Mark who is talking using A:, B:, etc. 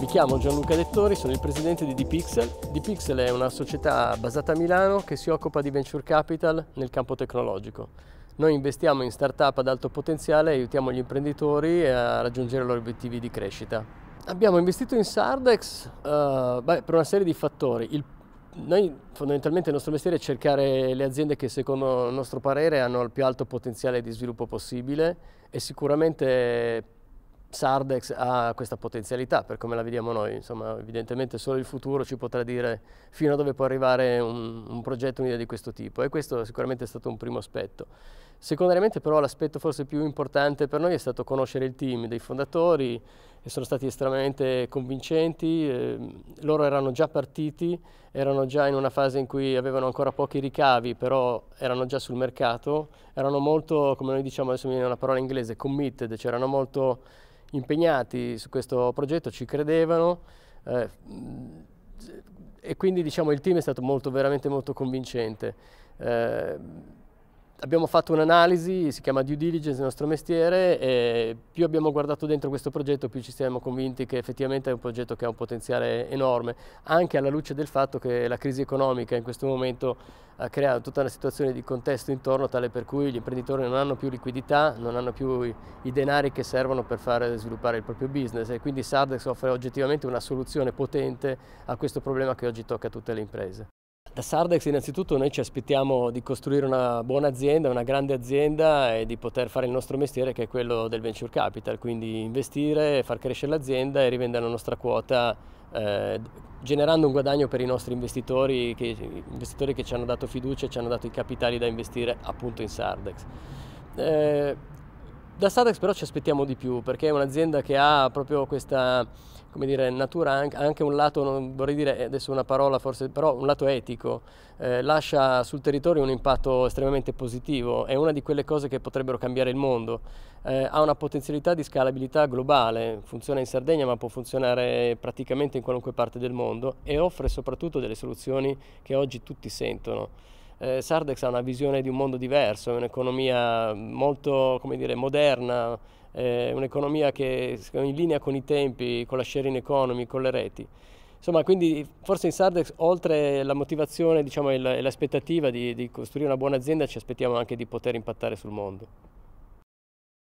A: Mi chiamo Gianluca Dettori, sono il presidente di Dpixel. Dpixel è una società basata a Milano che si occupa di venture capital nel campo tecnologico. Noi investiamo in startup ad alto potenziale e aiutiamo gli imprenditori a raggiungere i loro obiettivi di crescita. Abbiamo investito in Sardex uh, beh, per una serie di fattori. Il noi fondamentalmente il nostro mestiere è cercare le aziende che secondo il nostro parere hanno il più alto potenziale di sviluppo possibile e sicuramente Sardex ha questa potenzialità per come la vediamo noi, insomma evidentemente solo il futuro ci potrà dire fino a dove può arrivare un, un progetto, un'idea di questo tipo e questo sicuramente è stato un primo aspetto. Secondariamente però l'aspetto forse più importante per noi è stato conoscere il team dei fondatori che sono stati estremamente convincenti, eh, loro erano già partiti, erano già in una fase in cui avevano ancora pochi ricavi però erano già sul mercato, erano molto, come noi diciamo adesso mi viene una parola inglese, committed, cioè erano molto impegnati su questo progetto, ci credevano eh, e quindi diciamo, il team è stato molto, veramente molto convincente. Eh, abbiamo fatto un'analisi, si chiama due diligence il nostro mestiere, e più abbiamo guardato dentro questo progetto più ci siamo convinti che effettivamente è un progetto che ha un potenziale enorme, anche alla luce del fatto che la crisi economica in questo momento ha creato tutta una situazione di contesto intorno tale per cui gli imprenditori non hanno più liquidità, non hanno più i, i denari che servono per fare sviluppare il proprio business e quindi Sardex offre oggettivamente una soluzione potente a questo problema che oggi tocca a tutte le imprese. Da Sardex innanzitutto noi ci aspettiamo di costruire una buona azienda, una grande azienda e di poter fare il nostro mestiere che è quello del venture capital, quindi investire, far crescere l'azienda e rivendere la nostra quota eh, generando un guadagno per i nostri investitori che, investitori che ci hanno dato fiducia e ci hanno dato i capitali da investire appunto in Sardex. Eh, da Stadex però ci aspettiamo di più perché è un'azienda che ha proprio questa come dire, natura, anche un lato, vorrei dire eh, adesso una parola forse, però un lato etico, eh, lascia sul territorio un impatto estremamente positivo, è una di quelle cose che potrebbero cambiare il mondo, eh, ha una potenzialità di scalabilità globale, funziona in Sardegna ma può funzionare praticamente in qualunque parte del mondo e offre soprattutto delle soluzioni che oggi tutti sentono eh, Sardex ha una visione di un mondo diverso, è un'economia molto dire, moderna, eh, un'economia che è in linea con i tempi, con la sharing economy, con le reti. Insomma, quindi forse in Sardex, oltre alla motivazione diciamo, e l'aspettativa di, di costruire una buona azienda, ci aspettiamo anche di poter impattare sul mondo.